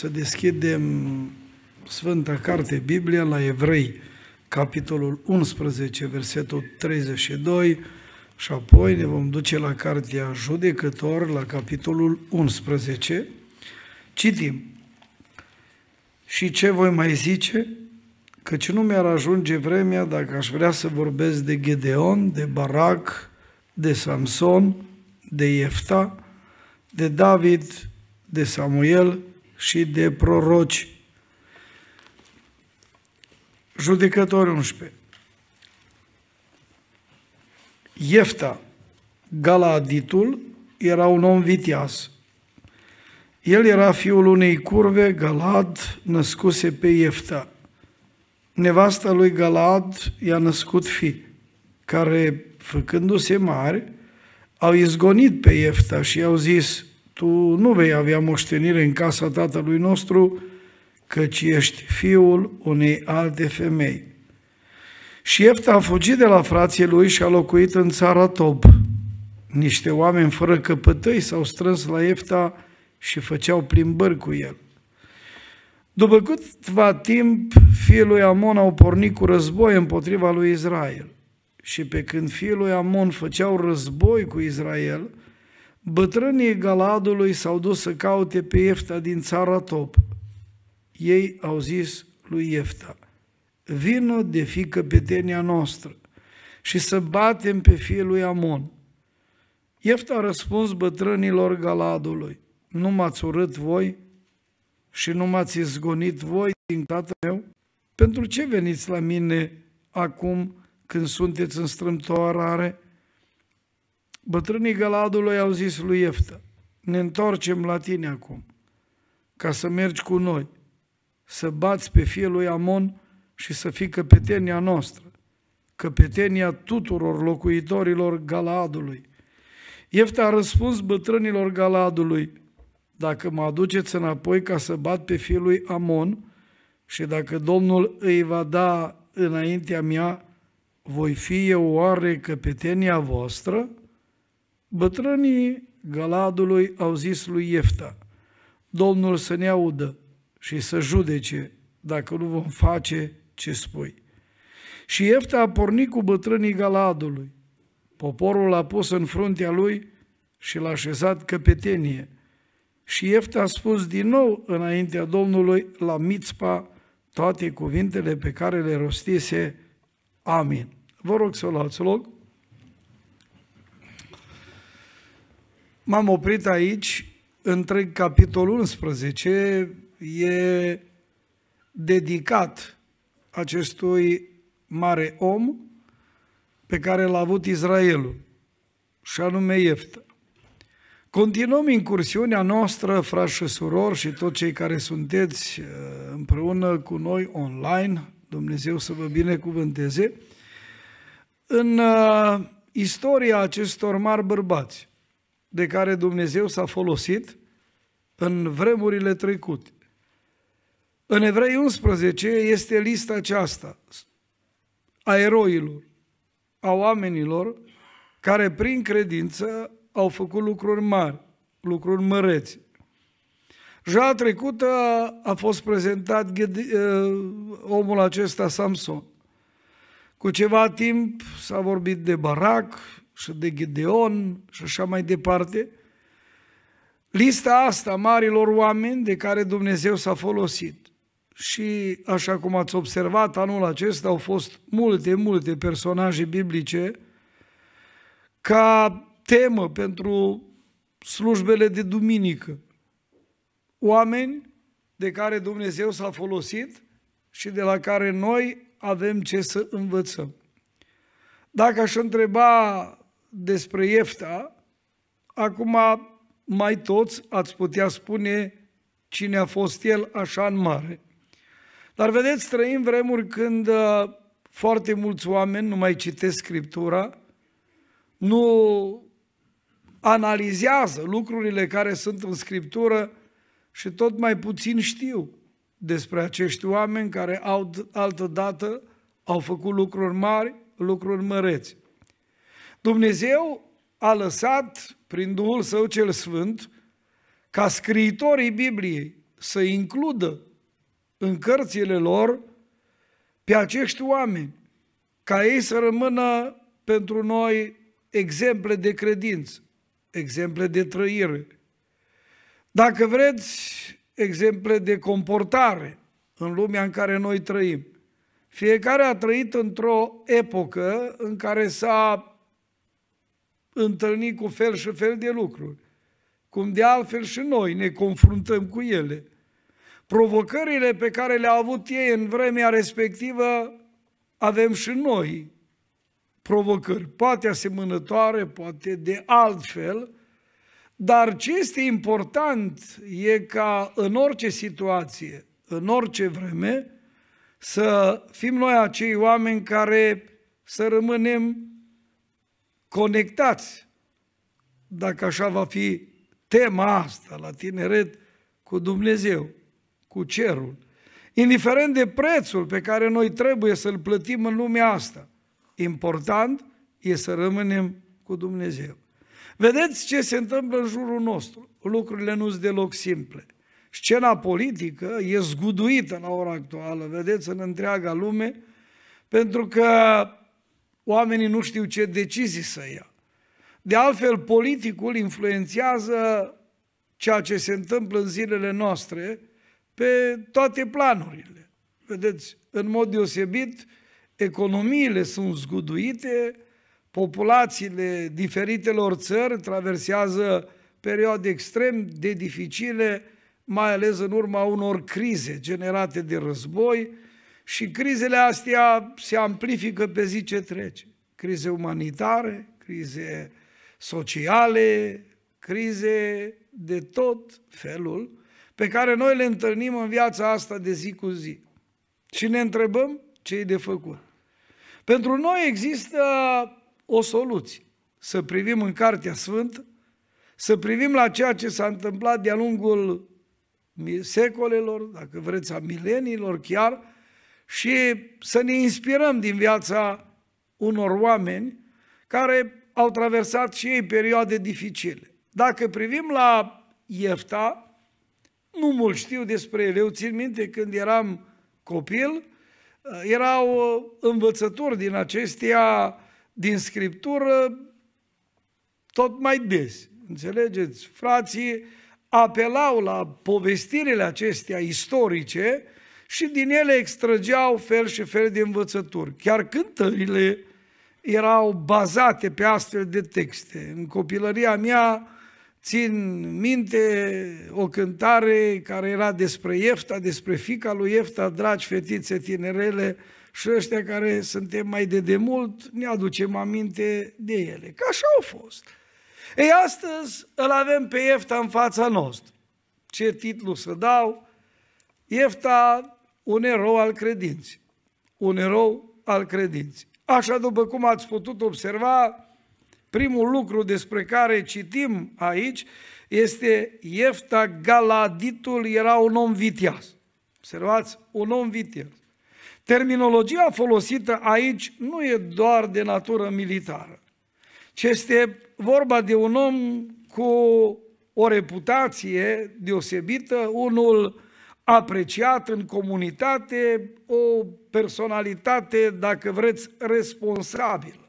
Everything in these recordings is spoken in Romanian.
Să deschidem Sfânta Carte Biblia la Evrei, capitolul 11, versetul 32 și apoi ne vom duce la Cartea Judecător, la capitolul 11. Citim. Și ce voi mai zice? Căci nu mi-ar ajunge vremea dacă aș vrea să vorbesc de Gedeon, de Barac, de Samson, de Iefta, de David, de Samuel, și de proroci. Judecători 11. Iefta, Galaditul, era un om vitias. El era fiul unei curve, Galad, născuse pe Iefta. Nevasta lui Galad i-a născut fi, care, făcându-se mari, au izgonit pe Iefta și i-au zis – tu nu vei avea moștenire în casa tatălui nostru, căci ești fiul unei alte femei. Și Efta a fugit de la frații lui și a locuit în țara Tob. Niște oameni fără căpătăi s-au strâns la Efta și făceau plimbări cu el. După câtva timp, fiul lui Amon au pornit cu război împotriva lui Israel. Și pe când fiul lui Amon făceau război cu Israel, Bătrânii Galadului s-au dus să caute pe Efta din țara Top. Ei au zis lui Efta, vină de fi căpetenia noastră și să batem pe fiul lui Amon. Efta a răspuns bătrânilor Galadului, nu m-ați urât voi și nu m-ați izgonit voi din tatăl meu? Pentru ce veniți la mine acum când sunteți în strâmtoarare? Bătrânii Galadului au zis lui Ieftă, ne întoarcem la tine acum, ca să mergi cu noi, să bați pe fiul lui Amon și să fii căpetenia noastră, căpetenia tuturor locuitorilor Galadului. Iefta a răspuns bătrânilor Galadului, dacă mă aduceți înapoi ca să bat pe fiul lui Amon și dacă Domnul îi va da înaintea mea, voi fi eu oare căpetenia voastră? Bătrânii Galadului au zis lui Iefta, Domnul să ne audă și să judece dacă nu vom face ce spui. Și Iefta a pornit cu bătrânii Galadului. Poporul l-a pus în fruntea lui și l-a așezat căpetenie. Și Iefta a spus din nou înaintea Domnului la Mițpa toate cuvintele pe care le rostise. Amin. Vă rog să luați loc. M-am oprit aici, întreg capitolul 11 e dedicat acestui mare om pe care l-a avut Israelul, și anume Ieftă. Continuăm incursiunea noastră, frați și surori și toți cei care sunteți uh, împreună cu noi online, Dumnezeu să vă binecuvânteze, în uh, istoria acestor mari bărbați de care Dumnezeu s-a folosit în vremurile trecute. În Evrei 11 este lista aceasta a eroilor, a oamenilor care prin credință au făcut lucruri mari, lucruri măreți. Ja trecută a fost prezentat omul acesta, Samson. Cu ceva timp s-a vorbit de Barac, și de Gideon și așa mai departe. Lista asta marilor oameni de care Dumnezeu s-a folosit. Și așa cum ați observat, anul acesta au fost multe, multe personaje biblice ca temă pentru slujbele de duminică. Oameni de care Dumnezeu s-a folosit și de la care noi avem ce să învățăm. Dacă aș întreba despre Iefta, acum mai toți ați putea spune cine a fost el așa în mare. Dar vedeți, trăim vremuri când uh, foarte mulți oameni nu mai citesc Scriptura, nu analizează lucrurile care sunt în Scriptură și tot mai puțin știu despre acești oameni care au altă dată au făcut lucruri mari, lucruri măreți. Dumnezeu a lăsat, prin Duhul Său cel Sfânt, ca scriitorii Bibliei să includă în cărțile lor pe acești oameni, ca ei să rămână pentru noi exemple de credință, exemple de trăire. Dacă vreți, exemple de comportare în lumea în care noi trăim. Fiecare a trăit într-o epocă în care s-a întâlni cu fel și fel de lucruri, cum de altfel și noi ne confruntăm cu ele. Provocările pe care le-au avut ei în vremea respectivă avem și noi provocări, poate asemănătoare, poate de altfel, dar ce este important e ca în orice situație, în orice vreme, să fim noi acei oameni care să rămânem conectați, dacă așa va fi tema asta la tineret, cu Dumnezeu, cu cerul. Indiferent de prețul pe care noi trebuie să-l plătim în lumea asta, important e să rămânem cu Dumnezeu. Vedeți ce se întâmplă în jurul nostru. Lucrurile nu sunt deloc simple. Scena politică e zguduită la ora actuală, vedeți, în întreaga lume, pentru că Oamenii nu știu ce decizii să ia. De altfel, politicul influențează ceea ce se întâmplă în zilele noastre pe toate planurile. Vedeți, în mod deosebit, economiile sunt zguduite, populațiile diferitelor țări traversează perioade extrem de dificile, mai ales în urma unor crize generate de război, și crizele astea se amplifică pe zi ce trece. Crize umanitare, crize sociale, crize de tot felul pe care noi le întâlnim în viața asta de zi cu zi. Și ne întrebăm ce e de făcut. Pentru noi există o soluție. Să privim în Cartea Sfântă, să privim la ceea ce s-a întâmplat de-a lungul secolelor, dacă vreți a mileniilor chiar, și să ne inspirăm din viața unor oameni care au traversat și ei perioade dificile. Dacă privim la Iefta, nu mult știu despre el. Eu țin minte când eram copil, erau uh, învățători din acestea, din scriptură, tot mai des. Înțelegeți? Frații apelau la povestirile acestea istorice și din ele extrăgeau fel și fel de învățături. Chiar cântările erau bazate pe astfel de texte. În copilăria mea țin minte o cântare care era despre Iefta, despre fica lui Iefta, dragi fetițe tinerele, și ăștia care suntem mai de demult ne aducem aminte de ele. Ca așa au fost. Ei, astăzi îl avem pe Iefta în fața noastră. Ce titlu să dau? Iefta un erou al credinței. Un erou al credinței. Așa după cum ați putut observa, primul lucru despre care citim aici este Iefta Galaditul era un om viteaz. Observați, un om viteaz. Terminologia folosită aici nu e doar de natură militară, ci este vorba de un om cu o reputație deosebită, unul apreciat în comunitate, o personalitate, dacă vreți, responsabilă.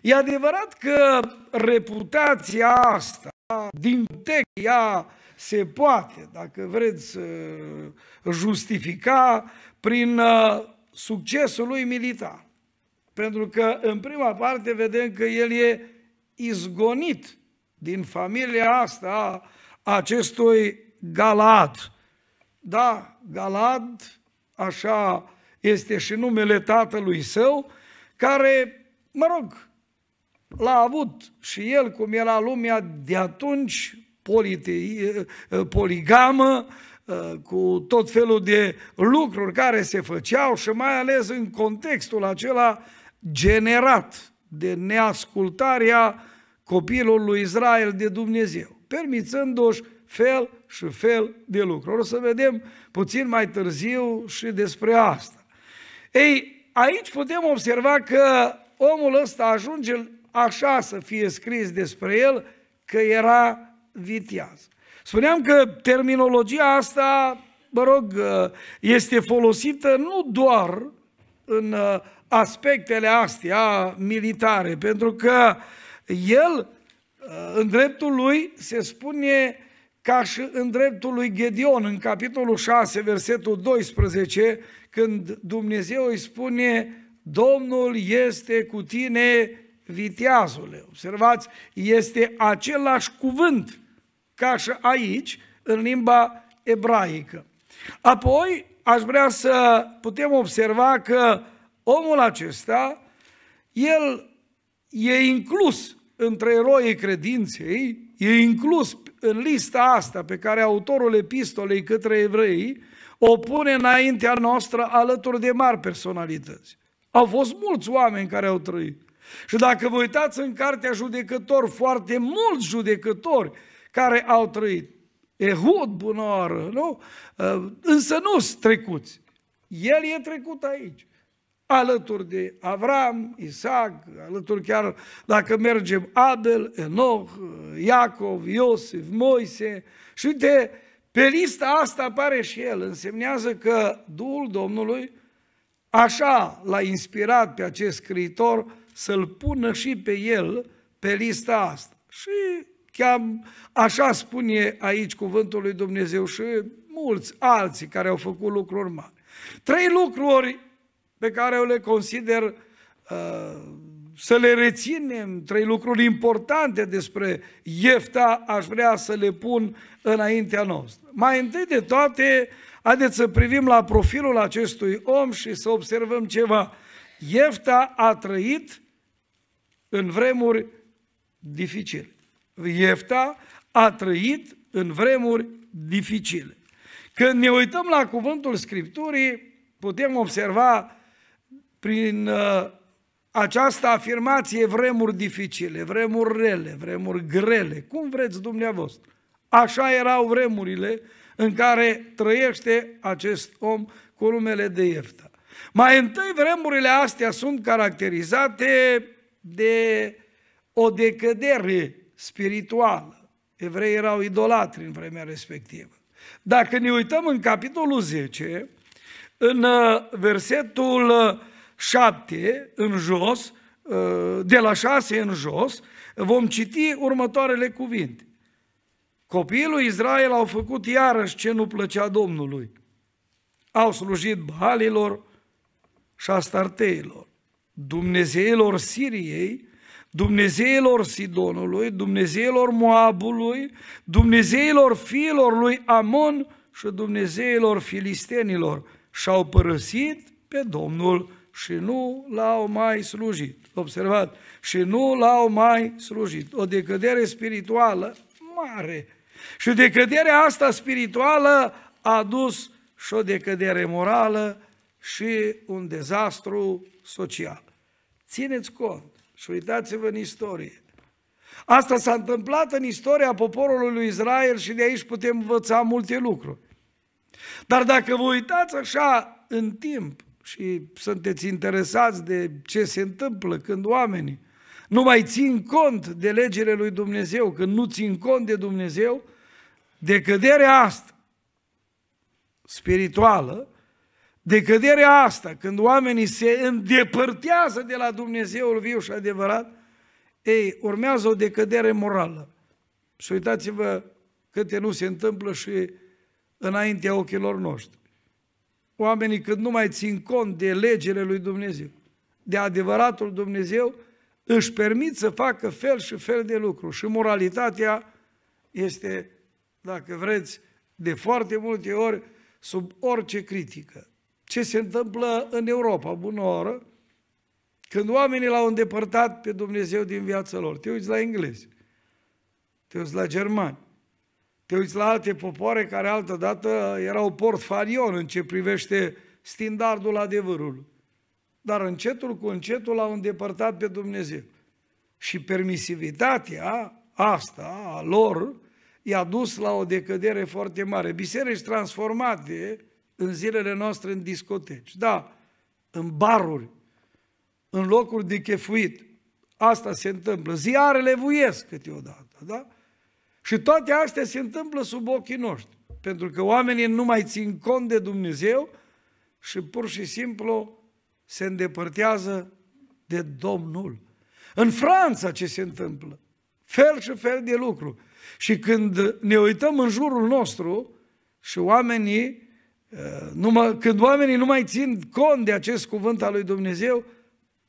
E adevărat că reputația asta din text ea se poate, dacă vreți, justifica prin uh, succesul lui militar. Pentru că în prima parte vedem că el e izgonit din familia asta a acestui Galat. Da, Galad, așa este și numele tatălui său, care, mă rog, l-a avut și el, cum era lumea de atunci, polite, eh, poligamă, eh, cu tot felul de lucruri care se făceau și mai ales în contextul acela generat de neascultarea copilului Israel de Dumnezeu, permițându-și fel și fel de lucruri. O să vedem puțin mai târziu și despre asta. Ei, aici putem observa că omul ăsta ajunge așa să fie scris despre el, că era viteaz. Spuneam că terminologia asta, mă rog, este folosită nu doar în uh, aspectele astea militare, pentru că el, uh, în dreptul lui, se spune ca și în dreptul lui Gedeon, în capitolul 6, versetul 12, când Dumnezeu îi spune, Domnul este cu tine viteazule. Observați, este același cuvânt ca și aici, în limba ebraică. Apoi, aș vrea să putem observa că omul acesta, el e inclus între eroii credinței, e inclus în lista asta pe care autorul epistolei către evrei o pune înaintea noastră alături de mari personalități. Au fost mulți oameni care au trăit. Și dacă vă uitați în cartea judecător, foarte mulți judecători care au trăit. Ehud, bună oară, nu? Însă nu sunt trecuți. El e trecut aici alături de Avram, Isaac, alături chiar dacă mergem Abel, Enoch, Iacov, Iosif, Moise și uite, pe lista asta apare și el, însemnează că Duhul Domnului așa l-a inspirat pe acest scriitor să-l pună și pe el pe lista asta. Și chiar așa spune aici cuvântul lui Dumnezeu și mulți alții care au făcut lucruri mari. Trei lucruri pe care eu le consider uh, să le reținem, trei lucruri importante despre Iefta aș vrea să le pun înaintea noastră. Mai întâi de toate, haideți să privim la profilul acestui om și să observăm ceva. Iefta a trăit în vremuri dificile. Iefta a trăit în vremuri dificile. Când ne uităm la cuvântul Scripturii, putem observa prin uh, această afirmație vremuri dificile, vremuri rele, vremuri grele, cum vreți dumneavoastră. Așa erau vremurile în care trăiește acest om cu numele de ieftă. Mai întâi, vremurile astea sunt caracterizate de o decădere spirituală. Evreii erau idolatri în vremea respectivă. Dacă ne uităm în capitolul 10, în uh, versetul uh, 7 în jos, ă, de la 6 în jos, vom citi următoarele cuvinte. Copiii lui Israel au făcut iarăși ce nu plăcea Domnului. Au slujit balilor și astarteilor, dumnezeilor Siriei, Dumnezeilor Sidonului, Dumnezeilor Moabului, Dumnezeilor fiilor lui Amon și Dumnezeilor filistenilor și au părăsit pe Domnul și nu l-au mai slujit. Observat, și nu l-au mai slujit. O decădere spirituală mare. Și decăderea asta spirituală a dus și o decădere morală și un dezastru social. Țineți cont și uitați-vă în istorie. Asta s-a întâmplat în istoria poporului lui Israel și de aici putem învăța multe lucruri. Dar dacă vă uitați așa în timp, și sunteți interesați de ce se întâmplă când oamenii nu mai țin cont de legile lui Dumnezeu, când nu țin cont de Dumnezeu, de căderea asta spirituală, de căderea asta, când oamenii se îndepărtează de la Dumnezeul viu și adevărat, ei, urmează o decădere morală. Și uitați-vă câte nu se întâmplă și înaintea ochilor noștri oamenii când nu mai țin cont de legile lui Dumnezeu, de adevăratul Dumnezeu, își permit să facă fel și fel de lucru. Și moralitatea este, dacă vreți, de foarte multe ori sub orice critică. Ce se întâmplă în Europa, bună oră, când oamenii l-au îndepărtat pe Dumnezeu din viața lor. Te uiți la englezi, te uiți la germani, te uiți la alte popoare care altădată erau portfarion în ce privește standardul adevărului. Dar încetul cu încetul au îndepărtat pe Dumnezeu. Și permisivitatea asta a lor i-a dus la o decădere foarte mare. Biserici transformate în zilele noastre în discoteci, da, în baruri, în locuri de chefuit. Asta se întâmplă. Ziarele vuiesc câteodată, da? Și toate astea se întâmplă sub ochii noștri. Pentru că oamenii nu mai țin cont de Dumnezeu și pur și simplu se îndepărtează de Domnul. În Franța ce se întâmplă? Fel și fel de lucru. Și când ne uităm în jurul nostru și oamenii, eh, numai, când oamenii nu mai țin cont de acest cuvânt al lui Dumnezeu,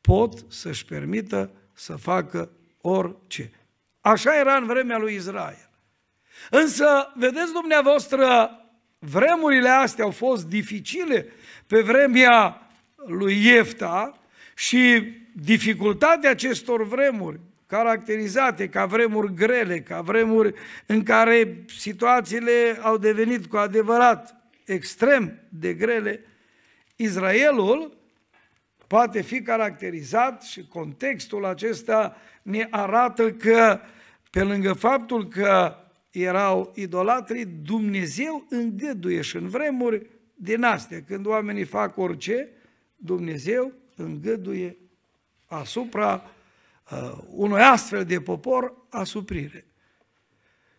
pot să-și permită să facă orice. Așa era în vremea lui Israel. Însă, vedeți dumneavoastră, vremurile astea au fost dificile pe vremea lui Iefta și dificultatea acestor vremuri, caracterizate ca vremuri grele, ca vremuri în care situațiile au devenit cu adevărat extrem de grele, Israelul poate fi caracterizat și contextul acesta ne arată că pe lângă faptul că erau idolatri, Dumnezeu îngăduie și în vremuri din astea, când oamenii fac orice, Dumnezeu îngăduie asupra uh, unui astfel de popor asuprire.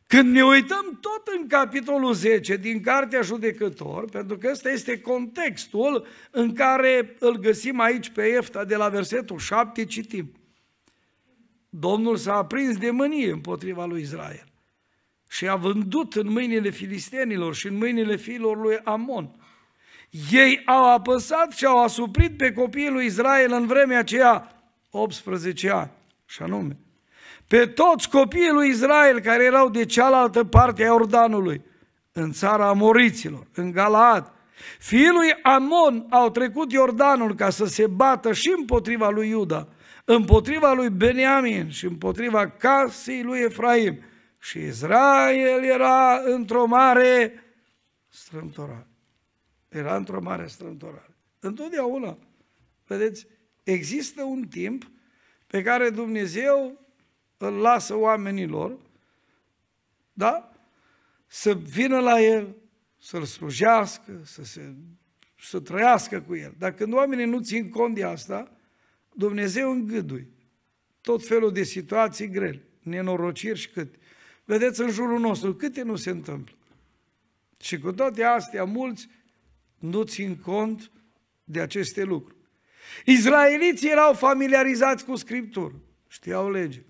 Când ne uităm tot în capitolul 10 din Cartea Judecător, pentru că ăsta este contextul în care îl găsim aici pe Efta de la versetul 7, citim. Domnul s-a aprins de mânie împotriva lui Israel și a vândut în mâinile filistenilor și în mâinile fiilor lui Amon. Ei au apăsat și au asuprit pe copiii lui Israel în vremea aceea 18 ani, și anume, pe toți copiii lui Israel care erau de cealaltă parte a Iordanului, în țara Amoriților, în Galaad. Fiii lui Amon au trecut Iordanul ca să se bată și împotriva lui Iuda, împotriva lui Beniamin și împotriva casei lui Efraim și Israel era într-o mare strâmtorare. Era într-o mare strâmtorare. Întotdeauna, vedeți, există un timp pe care Dumnezeu îl lasă oamenilor, da? Să vină la El, să-L slujească, să, se, să trăiască cu El. Dar când oamenii nu țin cont de asta, Dumnezeu îngădui tot felul de situații grele, nenorociri și cât. Vedeți în jurul nostru câte nu se întâmplă. Și cu toate astea, mulți nu țin cont de aceste lucruri. Izraeliții erau familiarizați cu Scriptură, știau lege.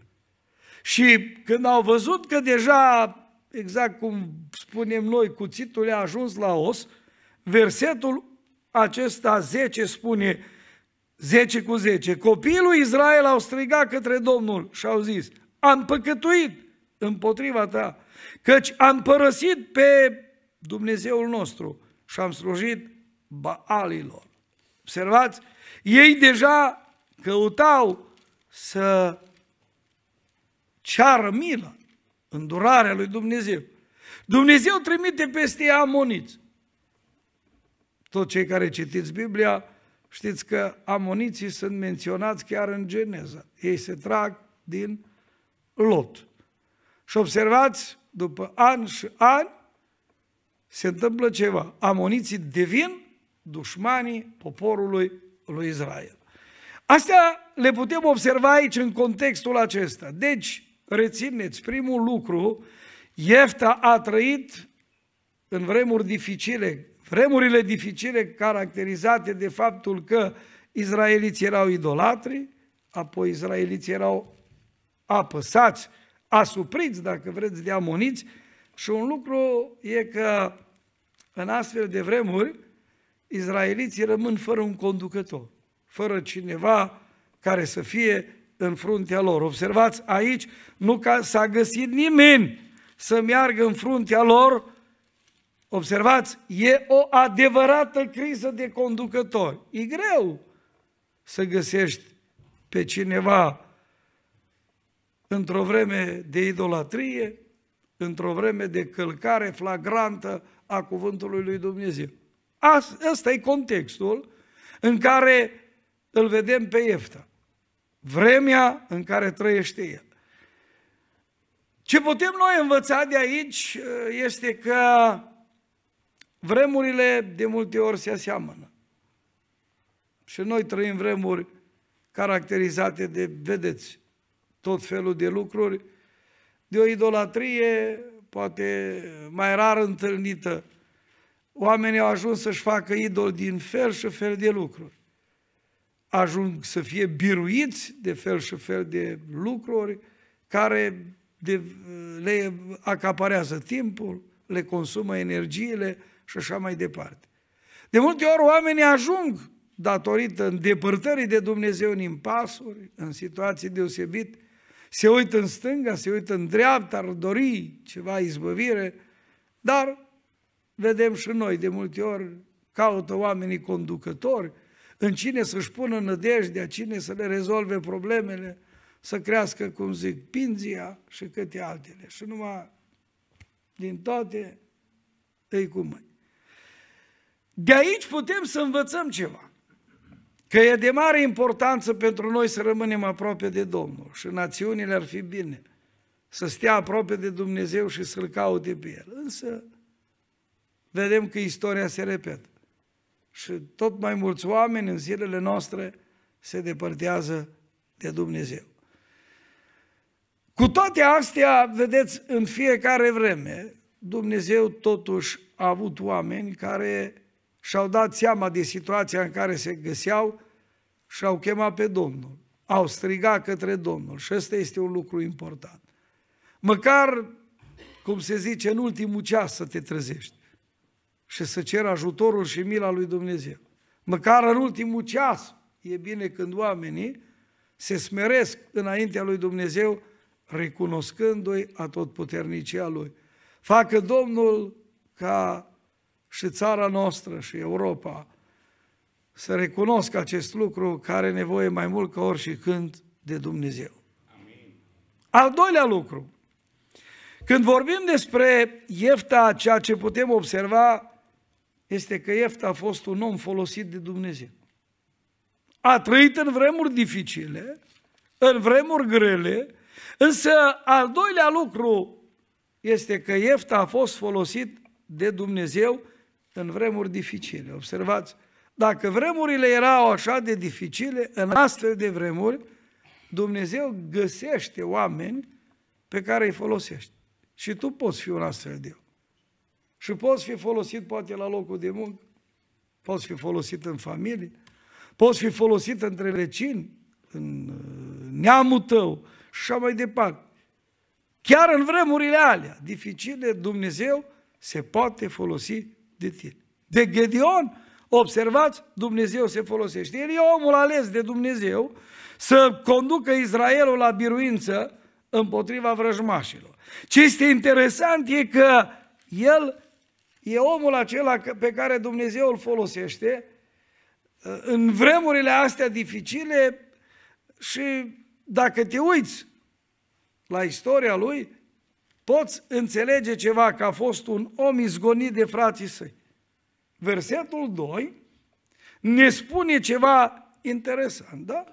Și când au văzut că deja, exact cum spunem noi, cuțitul a ajuns la os, versetul acesta 10 spune, 10 cu 10, copiii lui Israel au strigat către Domnul și au zis, am păcătuit, împotriva ta, căci am părăsit pe Dumnezeul nostru și am slujit Baalilor. Observați, ei deja căutau să ceară milă, îndurarea lui Dumnezeu. Dumnezeu trimite peste amoniți. Tot cei care citiți Biblia știți că amoniții sunt menționați chiar în Geneza. Ei se trag din Lot. Și observați, după ani și ani, se întâmplă ceva. Amoniții devin dușmanii poporului lui Israel. Astea le putem observa aici în contextul acesta. Deci, rețineți, primul lucru, Iefta a trăit în vremuri dificile, vremurile dificile caracterizate de faptul că izraeliții erau idolatri, apoi izraeliții erau apăsați asupriți, dacă vreți, de amoniți. Și un lucru e că în astfel de vremuri, izraeliții rămân fără un conducător, fără cineva care să fie în fruntea lor. Observați aici, nu ca s-a găsit nimeni să meargă în fruntea lor. Observați, e o adevărată criză de conducători. E greu să găsești pe cineva într-o vreme de idolatrie, într-o vreme de călcare flagrantă a cuvântului lui Dumnezeu. Asta e contextul în care îl vedem pe Iefta. Vremea în care trăiește el. Ce putem noi învăța de aici uh, este că vremurile de multe ori se aseamănă. Și noi trăim vremuri caracterizate de, vedeți, tot felul de lucruri, de o idolatrie poate mai rar întâlnită. Oamenii au ajuns să-și facă idol din fel și fel de lucruri. Ajung să fie biruiți de fel și fel de lucruri care de, le acaparează timpul, le consumă energiile și așa mai departe. De multe ori oamenii ajung, datorită îndepărtării de Dumnezeu în impasuri, în situații deosebite, se uită în stânga, se uită în dreapta, ar dori ceva izbăvire, dar vedem și noi de multe ori caută oamenii conducători, în cine să-și pună nădejdea, cine să le rezolve problemele, să crească, cum zic, pinzia și câte altele. Și numai din toate îi cu mâini. De aici putem să învățăm ceva. Că e de mare importanță pentru noi să rămânem aproape de Domnul și națiunile ar fi bine să stea aproape de Dumnezeu și să-L caute pe El. Însă vedem că istoria se repetă și tot mai mulți oameni în zilele noastre se depărtează de Dumnezeu. Cu toate astea, vedeți, în fiecare vreme, Dumnezeu totuși a avut oameni care și-au dat seama de situația în care se găseau și au chemat pe Domnul. Au strigat către Domnul și ăsta este un lucru important. Măcar, cum se zice, în ultimul ceas să te trezești și să ceri ajutorul și mila lui Dumnezeu. Măcar în ultimul ceas e bine când oamenii se smeresc înaintea lui Dumnezeu recunoscându-i tot puternicia lui. Facă Domnul ca și țara noastră și Europa să recunoască acest lucru care are nevoie mai mult ca ori și când de Dumnezeu. Amin. Al doilea lucru, când vorbim despre Iefta, ceea ce putem observa este că Iefta a fost un om folosit de Dumnezeu. A trăit în vremuri dificile, în vremuri grele, însă al doilea lucru este că Iefta a fost folosit de Dumnezeu în vremuri dificile. Observați, dacă vremurile erau așa de dificile, în astfel de vremuri, Dumnezeu găsește oameni pe care îi folosește. Și tu poți fi un astfel de om. Și poți fi folosit poate la locul de muncă, poți fi folosit în familie, poți fi folosit între vecini, în uh, neamul tău și așa mai departe. Chiar în vremurile alea dificile, Dumnezeu se poate folosi de tine. De Gedeon, observați, Dumnezeu se folosește. El e omul ales de Dumnezeu să conducă Israelul la biruință împotriva vrăjmașilor. Ce este interesant e că el e omul acela pe care Dumnezeu îl folosește uh, în vremurile astea dificile și dacă te uiți la istoria lui, poți înțelege ceva că a fost un om izgonit de frații săi. Versetul 2 ne spune ceva interesant, da?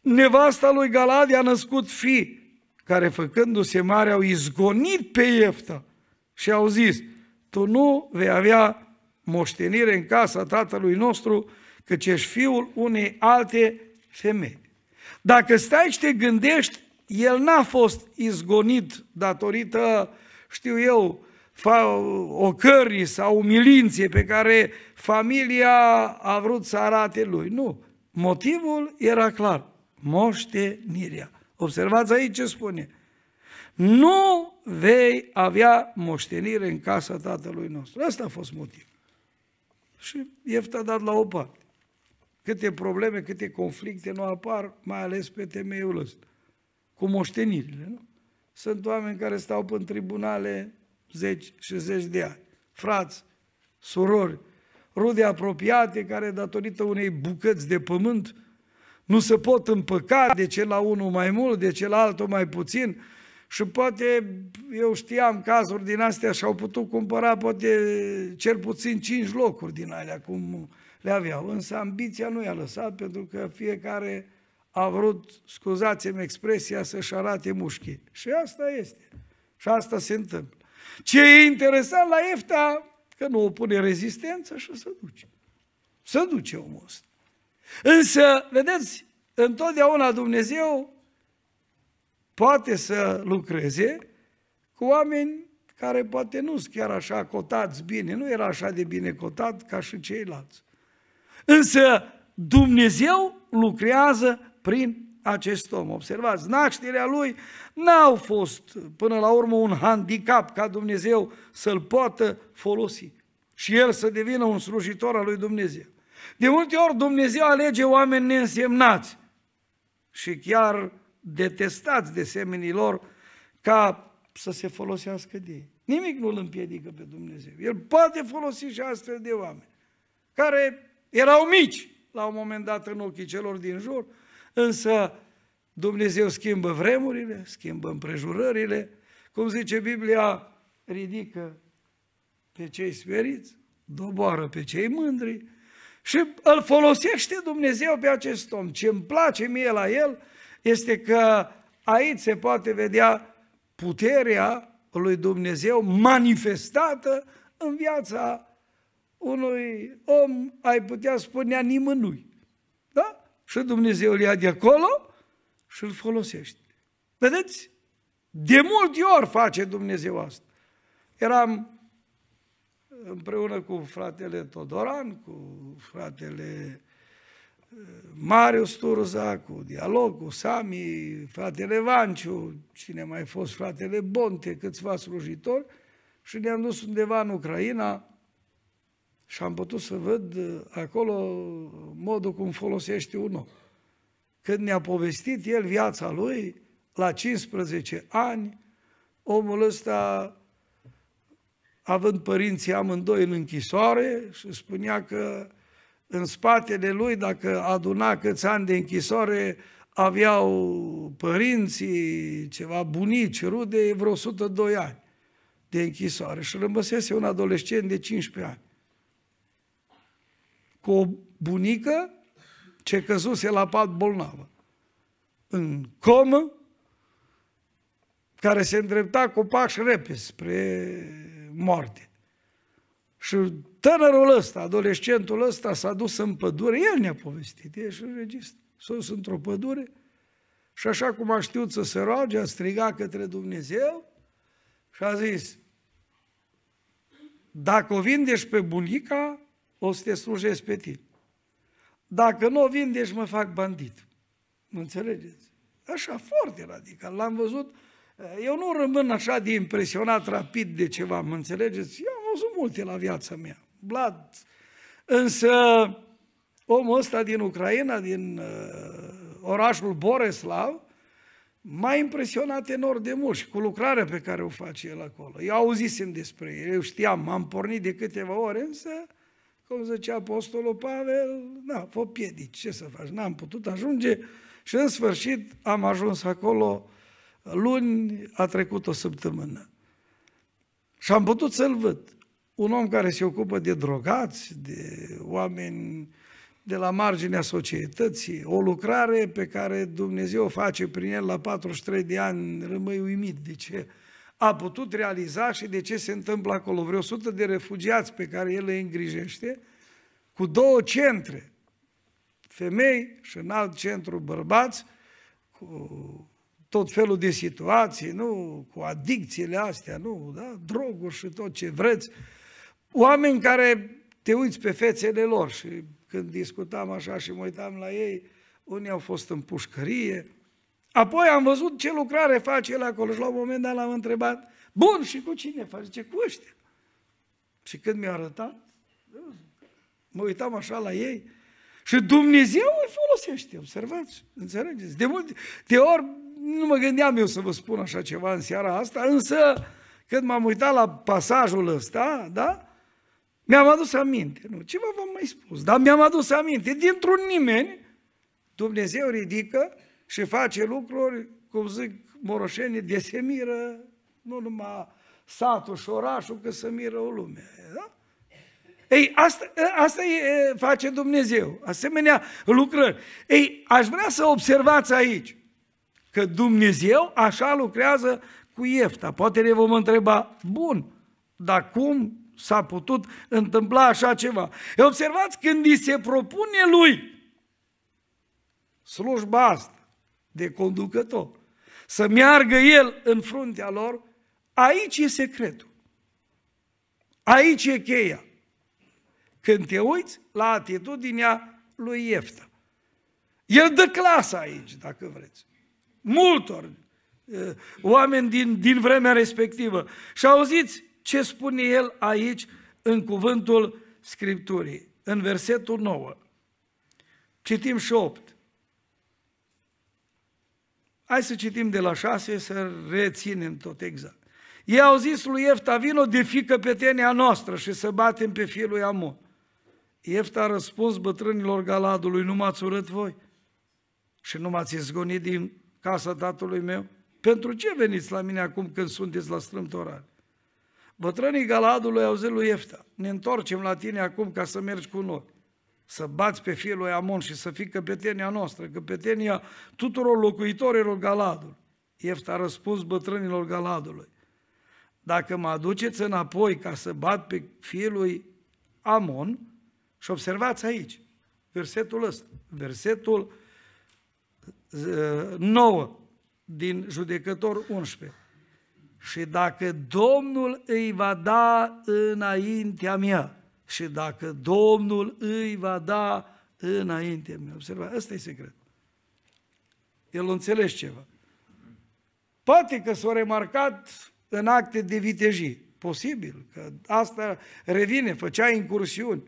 Nevasta lui Galadia a născut fi, care făcându-se mare au izgonit pe Iefta și au zis, tu nu vei avea moștenire în casa tatălui nostru, căci ești fiul unei alte femei. Dacă stai și te gândești, el n-a fost izgonit datorită, știu eu, ocării sau umilinței pe care familia a vrut să arate lui. Nu. Motivul era clar. Moștenirea. Observați aici ce spune. Nu vei avea moștenire în casa tatălui nostru. Asta a fost motivul. Și Ieft a dat la o parte. Câte probleme, câte conflicte nu apar, mai ales pe temeiul ăsta cu moștenirile. Nu? Sunt oameni care stau pe tribunale zeci și zeci de ani. Frați, surori, rude apropiate care datorită unei bucăți de pământ nu se pot împăca, de ce la unul mai mult, de ce la altul mai puțin, și poate, eu știam cazuri din astea și au putut cumpăra poate cel puțin cinci locuri din alea, cum le aveau. Însă ambiția nu i-a lăsat, pentru că fiecare a vrut, scuzați-mi expresia, să-și arate mușchii. Și asta este. Și asta se întâmplă. Ce e interesant la Efta, că nu opune rezistență și se duce. Să duce omul ăsta. Însă, vedeți, întotdeauna Dumnezeu poate să lucreze cu oameni care poate nu sunt chiar așa cotați bine, nu era așa de bine cotat ca și ceilalți. Însă Dumnezeu lucrează prin acest om. Observați, nașterea lui n-au fost până la urmă un handicap ca Dumnezeu să-l poată folosi și el să devină un slujitor al lui Dumnezeu. De multe ori Dumnezeu alege oameni neînsemnați și chiar detestați de seminii lor ca să se folosească de ei. Nimic nu îl împiedică pe Dumnezeu. El poate folosi și astfel de oameni care erau mici la un moment dat în ochii celor din jur, Însă Dumnezeu schimbă vremurile, schimbă împrejurările, cum zice Biblia, ridică pe cei smeriți, doboară pe cei mândri și îl folosește Dumnezeu pe acest om. Ce îmi place mie la el este că aici se poate vedea puterea lui Dumnezeu manifestată în viața unui om, ai putea spunea nimănui și Dumnezeu îl ia de acolo și îl folosește. Vedeți? De multe ori face Dumnezeu asta. Eram împreună cu fratele Todoran, cu fratele uh, Marius Turza, cu Dialog, cu Sami, fratele Vanciu, cine mai fost fratele Bonte, câțiva slujitori, și ne-am dus undeva în Ucraina, și am putut să văd uh, acolo modul cum folosește un om. Când ne-a povestit el viața lui, la 15 ani, omul ăsta, având părinții amândoi în închisoare, și spunea că în spatele lui, dacă aduna câți ani de închisoare, aveau părinții, ceva bunici, rude, vreo 102 ani de închisoare și rămăsese un adolescent de 15 ani cu o bunică ce căzuse la pat bolnavă, în comă, care se îndrepta cu pași repede spre moarte. Și tânărul ăsta, adolescentul ăsta s-a dus în pădure, el ne-a povestit, e și registru, s-a dus într-o pădure și așa cum a știut să se roage, a strigat către Dumnezeu și a zis, dacă o vindești pe bunica, o să te slujesc pe tine. Dacă nu o vindești, mă fac bandit. Mă înțelegeți? Așa, foarte radical. L-am văzut, eh, eu nu rămân așa de impresionat rapid de ceva, mă înțelegeți? Eu am văzut multe la viața mea. Blad. Însă, omul ăsta din Ucraina, din uh, orașul Boreslav, m-a impresionat enorm de mult și cu lucrarea pe care o face el acolo. Eu auzisem despre el, eu știam, m-am pornit de câteva ore, însă cum zice Apostolul Pavel, na, fă piedici, ce să faci, n-am putut ajunge și în sfârșit am ajuns acolo luni, a trecut o săptămână. Și am putut să-l văd. Un om care se ocupă de drogați, de oameni de la marginea societății, o lucrare pe care Dumnezeu o face prin el la 43 de ani, rămâi uimit de ce a putut realiza și de ce se întâmplă acolo. Vreo 100 de refugiați pe care el îi îngrijește, cu două centre, femei și în alt centru bărbați, cu tot felul de situații, nu? Cu adicțiile astea, nu? Da? Droguri și tot ce vreți. Oameni care te uiți pe fețele lor și când discutam așa și mă uitam la ei, unii au fost în pușcărie, Apoi am văzut ce lucrare face el acolo și la un moment dat l-am întrebat, bun, și cu cine face Zice, cu ăștia. Și când mi-a arătat, mă uitam așa la ei și Dumnezeu îi folosește, observați, înțelegeți? De multe de ori nu mă gândeam eu să vă spun așa ceva în seara asta, însă când m-am uitat la pasajul ăsta, da? Mi-am adus aminte, nu, ceva v-am mai spus, dar mi-am adus aminte, dintr-un nimeni, Dumnezeu ridică și face lucruri, cum zic moroșenii, de se miră, nu numai satul și orașul, că se miră o lume. Da? Ei, asta, asta e, face Dumnezeu, asemenea lucrări. Ei, aș vrea să observați aici că Dumnezeu așa lucrează cu Iefta. Poate ne vom întreba, bun, dar cum s-a putut întâmpla așa ceva? E observați când îi se propune lui slujba asta, de conducător. Să meargă el în fruntea lor, aici e secretul. Aici e cheia. Când te uiți la atitudinea lui Iefta. El dă clasa aici, dacă vreți. Multor uh, oameni din, din vremea respectivă. Și auziți ce spune el aici în cuvântul Scripturii, în versetul 9. Citim și 8. Hai să citim de la șase să reținem tot exact. Ei au zis lui Iefta, vină de fică pe tenia noastră și să batem pe fiul lui Amon. Iefta a răspuns bătrânilor Galadului, nu m-ați urât voi și nu m-ați izgonit din casa tatălui meu? Pentru ce veniți la mine acum când sunteți la strâmtorare? Bătrânii Galadului au zis lui Iefta, ne întorcem la tine acum ca să mergi cu noi să bați pe fiul lui Amon și să fii căpetenia noastră, căpetenia tuturor locuitorilor Galadului. Iefta a răspuns bătrânilor Galadului, dacă mă aduceți înapoi ca să bat pe fiul lui Amon, și observați aici, versetul ăsta, versetul 9 eh, din judecător 11. Și dacă Domnul îi va da înaintea mea, și dacă Domnul îi va da înainte. observat, ăsta e secret. El înțelege ceva. Poate că s-a remarcat în acte de vitejii. Posibil, că asta revine, făcea incursiuni.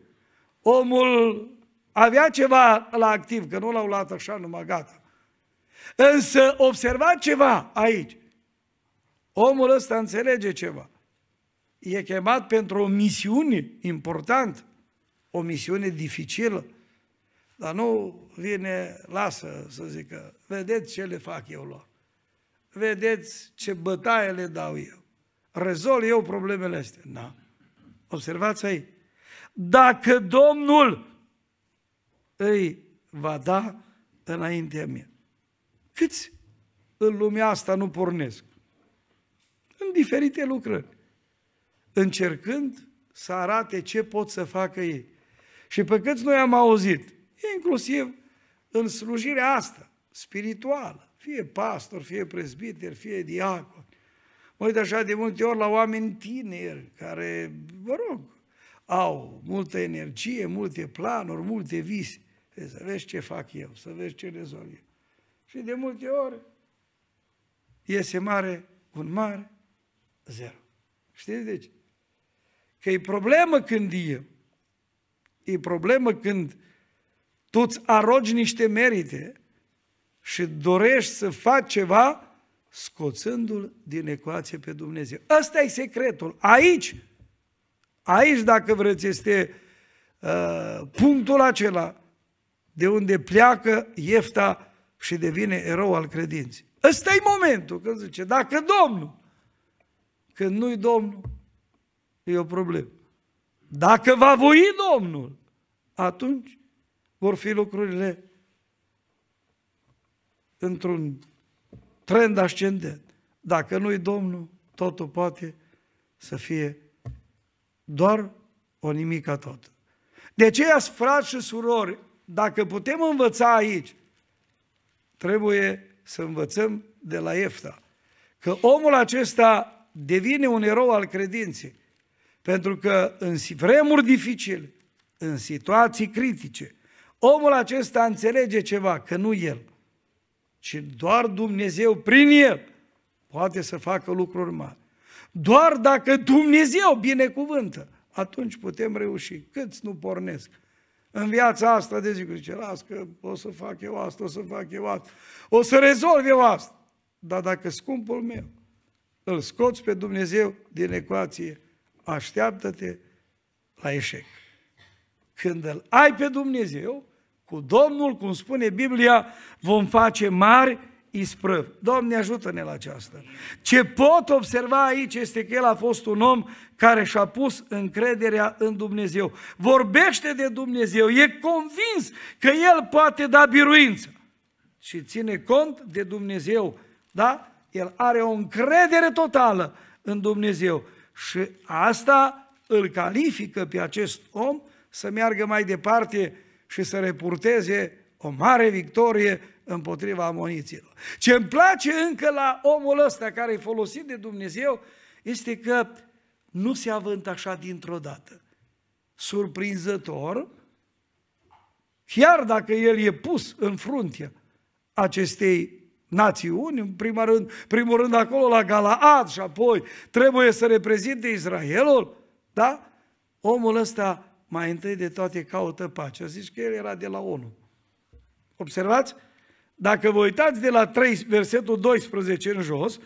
Omul avea ceva la activ, că nu l-au luat așa numai gata. Însă observa ceva aici. Omul ăsta înțelege ceva e chemat pentru o misiune importantă, o misiune dificilă, dar nu vine, lasă să zică, vedeți ce le fac eu lor, vedeți ce bătaie le dau eu, rezolv eu problemele astea. Da. Observați aici. Dacă Domnul îi va da înaintea mea. Câți în lumea asta nu pornesc? În diferite lucrări încercând să arate ce pot să facă ei. Și pe câți noi am auzit, inclusiv în slujirea asta, spirituală, fie pastor, fie prezbiter, fie diacon. Mă uit așa de multe ori la oameni tineri care, vă rog, au multă energie, multe planuri, multe vise. Păi să vezi ce fac eu, să vezi ce rezolv eu. Și de multe ori iese mare un mare zero. Știți de ce? Că e problemă când e. E problemă când tu îți arogi niște merite și dorești să faci ceva scoțându-l din ecuație pe Dumnezeu. Ăsta e secretul. Aici, aici dacă vreți, este uh, punctul acela de unde pleacă Iefta și devine erou al credinței. Ăsta e momentul când zice, dacă Domnul, când nu-i Domnul, e o problemă. Dacă va voi Domnul, atunci vor fi lucrurile într-un trend ascendent. Dacă nu-i Domnul, totul poate să fie doar o nimica tot. De ce frați și surori, dacă putem învăța aici, trebuie să învățăm de la Efta că omul acesta devine un erou al credinței. Pentru că în vremuri dificile, în situații critice, omul acesta înțelege ceva, că nu el, ci doar Dumnezeu prin el poate să facă lucruri mari. Doar dacă Dumnezeu binecuvântă, atunci putem reuși. Câți nu pornesc? În viața asta de zi cu zice, las că o să fac eu asta, o să fac eu asta, o să rezolv eu asta. Dar dacă scumpul meu îl scoți pe Dumnezeu din ecuație, așteaptă-te la eșec. Când îl ai pe Dumnezeu, cu Domnul, cum spune Biblia, vom face mari isprăvi. Doamne, ajută-ne la aceasta. Ce pot observa aici este că el a fost un om care și-a pus încrederea în Dumnezeu. Vorbește de Dumnezeu, e convins că el poate da biruință și ține cont de Dumnezeu. Da? El are o încredere totală în Dumnezeu. Și asta îl califică pe acest om să meargă mai departe și să repurteze o mare victorie împotriva amoniților. Ce îmi place încă la omul ăsta care e folosit de Dumnezeu este că nu se avânt așa dintr-o dată. Surprinzător, chiar dacă el e pus în fruntea acestei națiuni, în primul rând, primul rând acolo la Galaad și apoi trebuie să reprezinte Israelul, da? Omul ăsta mai întâi de toate caută pacea. Zici că el era de la ONU. Observați? Dacă vă uitați de la 3, versetul 12 în jos,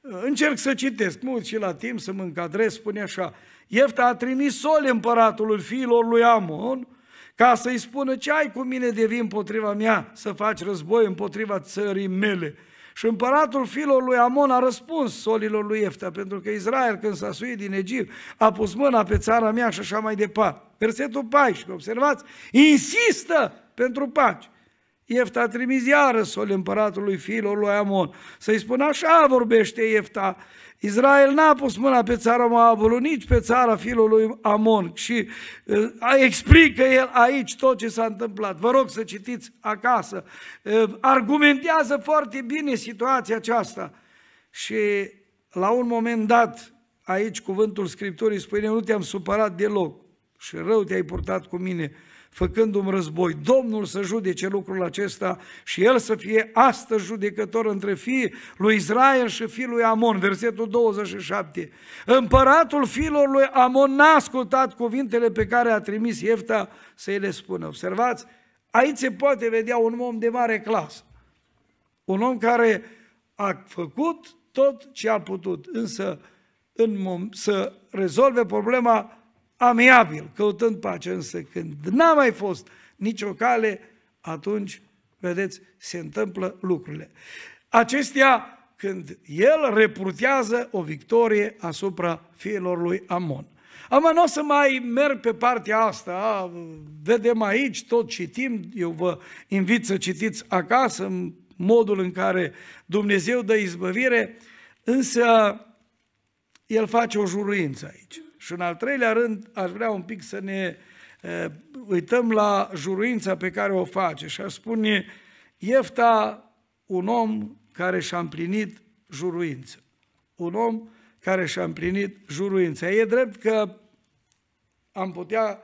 încerc să citesc, mult și la timp să mă încadrez, spune așa, Iefta a trimis sole împăratului fiilor lui Amon, ca să-i spună ce ai cu mine de vin împotriva mea să faci război împotriva țării mele. Și împăratul filor lui Amon a răspuns solilor lui Efta, pentru că Israel, când s-a suit din Egipt, a pus mâna pe țara mea și așa mai departe. Versetul 14, observați, insistă pentru pace. Iefta a trimis iară sol împăratului fiilor lui Amon să-i spună așa vorbește Iefta. Israel n-a pus mâna pe țara Moabului, nici pe țara fiilor lui Amon și uh, explică el aici tot ce s-a întâmplat. Vă rog să citiți acasă. Uh, argumentează foarte bine situația aceasta. Și la un moment dat, aici cuvântul Scripturii spune, nu te-am supărat deloc și rău te-ai purtat cu mine făcând un război. Domnul să judece lucrul acesta și el să fie astăzi judecător între fii lui Israel și fiul lui Amon. Versetul 27. Împăratul fiilor lui Amon n-a ascultat cuvintele pe care a trimis Iefta să le spună. Observați, aici se poate vedea un om de mare clasă. Un om care a făcut tot ce a putut, însă în, să rezolve problema amiabil, căutând pace, însă când n-a mai fost nicio cale, atunci, vedeți, se întâmplă lucrurile. Acestea când el reputează o victorie asupra fiilor lui Amon. Am nu o să mai merg pe partea asta, a, vedem aici, tot citim, eu vă invit să citiți acasă în modul în care Dumnezeu dă izbăvire, însă el face o juruință aici. Și în al treilea rând, aș vrea un pic să ne uh, uităm la juruința pe care o face și aș spune Iefta, un om care și-a împlinit juruință. Un om care și-a împlinit juruința. E drept că am putea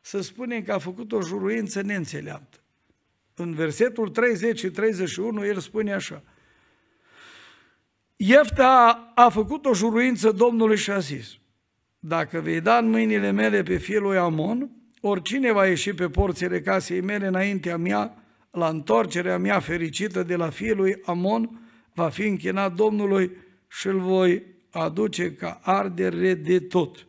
să spunem că a făcut o juruință neînțeleaptă. În versetul 30 și 31 el spune așa, Iefta a făcut o juruință Domnului și a zis, dacă vei da în mâinile mele pe fiul lui Amon, oricine va ieși pe porțile casei mele înaintea mea, la întoarcerea mea fericită de la fiul lui Amon, va fi închinat Domnului și îl voi aduce ca ardere de tot.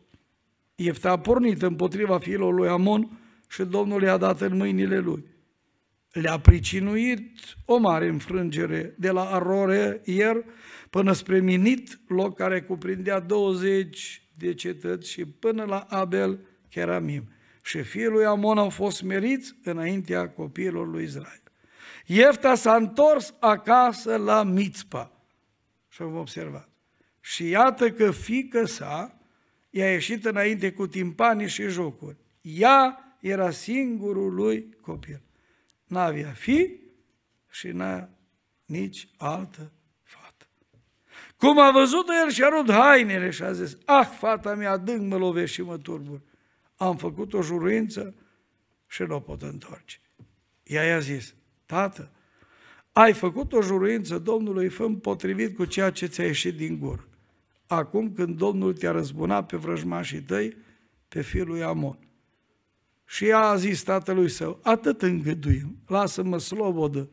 Iefta a pornit împotriva fiilor lui Amon și Domnul i-a dat în mâinile lui. Le-a pricinuit o mare înfrângere de la Arore ieri până spre Minit, loc care cuprindea 20 de cetăți și până la Abel Cheramim. Și fiul lui Amon au fost meriți înaintea copiilor lui Israel. Iefta s-a întors acasă la Mițpa. Și am observat. Și iată că fică sa i-a ieșit înainte cu timpanii și jocuri. Ea era singurul lui copil. N-avea fi și n-a nici altă cum a văzut el și-a rupt hainele și a zis, ah, fata mea, adânc mă lovești și mă turbur. Am făcut o juruință și nu o pot întoarce. Ea i-a zis, tată, ai făcut o juruință Domnului, fă potrivit cu ceea ce ți-a ieșit din gură. Acum când Domnul te-a răzbunat pe vrăjmașii tăi, pe fiul lui Amon. Și ea a zis tatălui său, atât îngăduim, lasă-mă slobodă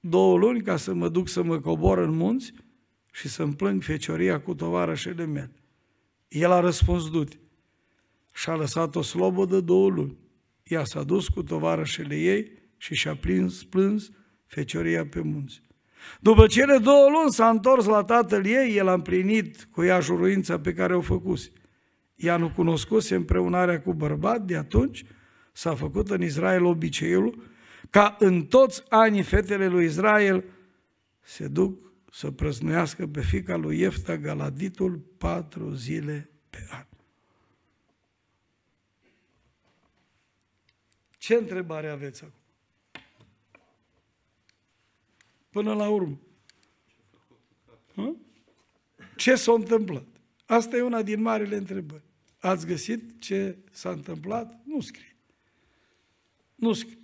două luni ca să mă duc să mă cobor în munți și să-mi plâng fecioria cu tovarășele mele. El a răspuns, dut Și a lăsat o de două luni. Ea s-a dus cu tovarășele ei și și-a plâns, plâns fecioria pe munți. După cele două luni s-a întors la tatăl ei, el a împlinit cu ea juruința pe care o făcuse. Ea nu cunoscuse împreunarea cu bărbat de atunci, s-a făcut în Israel obiceiul ca în toți anii fetele lui Israel se duc să prăznuiască pe fica lui Iefta Galaditul patru zile pe an. Ce întrebare aveți acum? Până la urmă. Hă? Ce s-a întâmplat? Asta e una din marile întrebări. Ați găsit ce s-a întâmplat? Nu scrie. Nu scrie.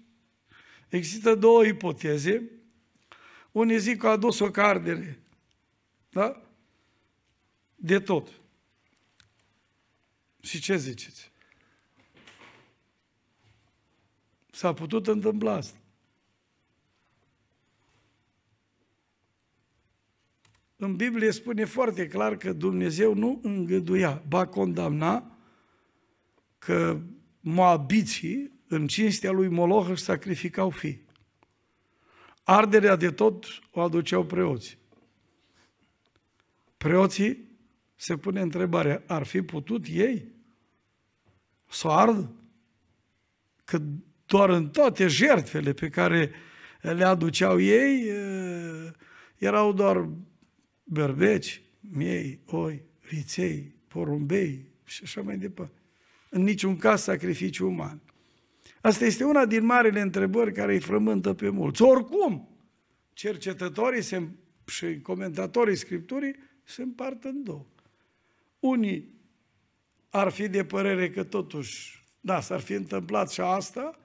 Există două ipoteze unii zic că a adus o cardere. Da? De tot. Și ce ziceți? S-a putut întâmpla asta. În Biblie spune foarte clar că Dumnezeu nu îngăduia, ba condamna că moabiții, în cinstea lui Moloch, își sacrificau fii. Arderea de tot o aduceau preoții. Preoții se pune întrebarea, ar fi putut ei să ard? Că doar în toate jertfele pe care le aduceau ei, erau doar berbeci, miei, oi, viței, porumbei și așa mai departe. În niciun caz sacrificiu uman. Asta este una din marile întrebări care îi frământă pe mulți. Oricum, cercetătorii se, și comentatorii Scripturii se împart în două. Unii ar fi de părere că totuși, da, s-ar fi întâmplat și asta,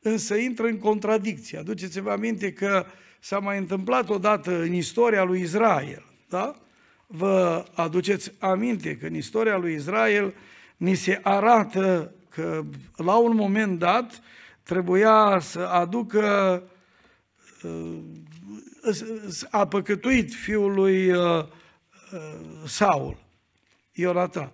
însă intră în contradicție. Aduceți-vă aminte că s-a mai întâmplat odată în istoria lui Israel, da? Vă aduceți aminte că în istoria lui Israel ni se arată că la un moment dat trebuia să aducă uh, a păcătuit fiul lui uh, uh, Saul, Ionatan,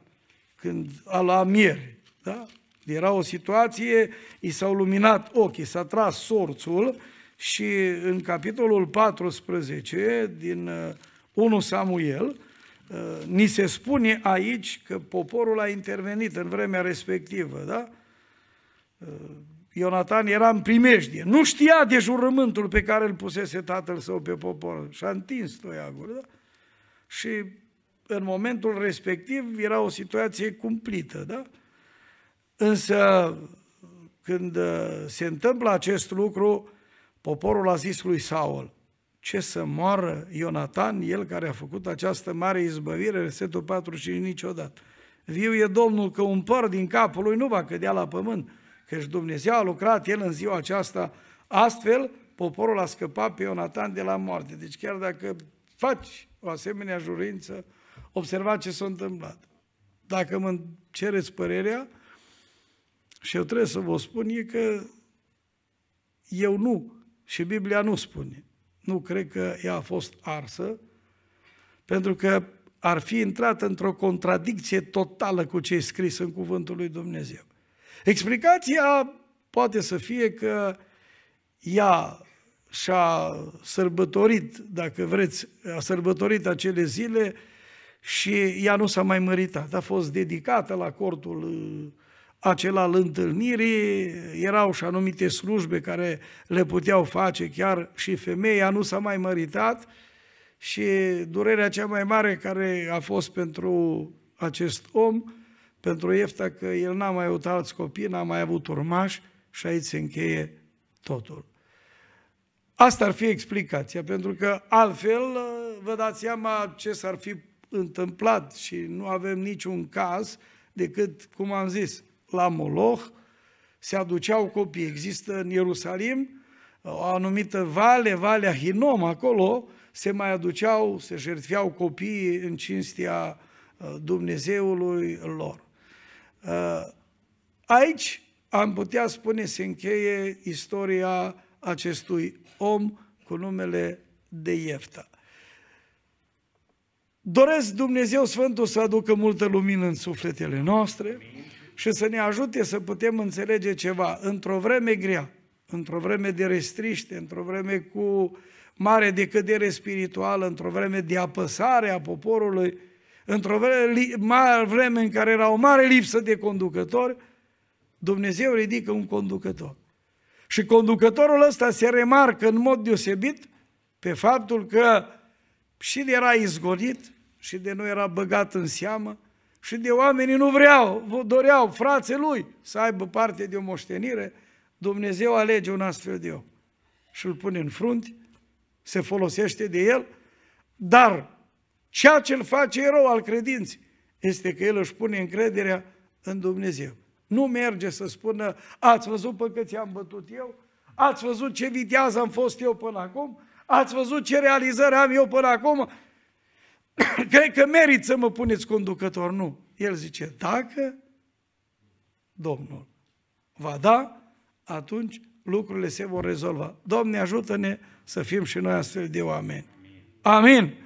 când a la miere, da? Era o situație, i s-au luminat ochii, s-a tras sorțul și în capitolul 14 din 1 Samuel ni se spune aici că poporul a intervenit în vremea respectivă, da? Ionatan era în primejdie, nu știa de jurământul pe care îl pusese tatăl său pe popor și a întins toiagul, da? Și în momentul respectiv era o situație cumplită, da? Însă când uh, se întâmplă acest lucru, poporul a zis lui Saul, ce să moară Ionatan, el care a făcut această mare izbăvire, 4 și niciodată. Viu e Domnul că un păr din capul lui nu va cădea la pământ, căci Dumnezeu a lucrat el în ziua aceasta. Astfel, poporul a scăpat pe Ionatan de la moarte. Deci chiar dacă faci o asemenea jurință, observa ce s-a întâmplat. Dacă mă cereți părerea, și eu trebuie să vă spun, e că eu nu, și Biblia nu spune. Nu cred că ea a fost arsă, pentru că ar fi intrat într-o contradicție totală cu ce e scris în Cuvântul lui Dumnezeu. Explicația poate să fie că ea și-a sărbătorit, dacă vreți, a sărbătorit acele zile și ea nu s-a mai măritat, a fost dedicată la cortul acela întâlnirii, erau și anumite slujbe care le puteau face chiar și femeia, nu s-a mai măritat și durerea cea mai mare care a fost pentru acest om, pentru Iefta, că el n-a mai avut alți copii, n-a mai avut urmași și aici se încheie totul. Asta ar fi explicația, pentru că altfel ă, vă dați seama ce s-ar fi întâmplat și nu avem niciun caz decât, cum am zis, la Moloch, se aduceau copii. Există în Ierusalim uh, o anumită vale, Valea Hinom, acolo se mai aduceau, se jertfeau copiii în cinstia uh, Dumnezeului lor. Uh, aici am putea spune se încheie istoria acestui om cu numele de Iefta. Doresc Dumnezeu Sfântul să aducă multă lumină în sufletele noastre. Amin și să ne ajute să putem înțelege ceva. Într-o vreme grea, într-o vreme de restriște, într-o vreme cu mare decădere spirituală, într-o vreme de apăsare a poporului, într-o vreme, în care era o mare lipsă de conducători, Dumnezeu ridică un conducător. Și conducătorul ăsta se remarcă în mod deosebit pe faptul că și era izgonit, și de nu era băgat în seamă, și de oamenii nu vreau, doreau frații lui să aibă parte de o moștenire, Dumnezeu alege un astfel de om și îl pune în frunte, se folosește de el, dar ceea ce îl face erou al credinței este că el își pune încrederea în Dumnezeu. Nu merge să spună, ați văzut pe câți am bătut eu, ați văzut ce viteaz am fost eu până acum, ați văzut ce realizări am eu până acum, Cred că merit să mă puneți conducător. Nu. El zice, dacă Domnul va da, atunci lucrurile se vor rezolva. Domne, ajută-ne să fim și noi astfel de oameni. Amin. Amin.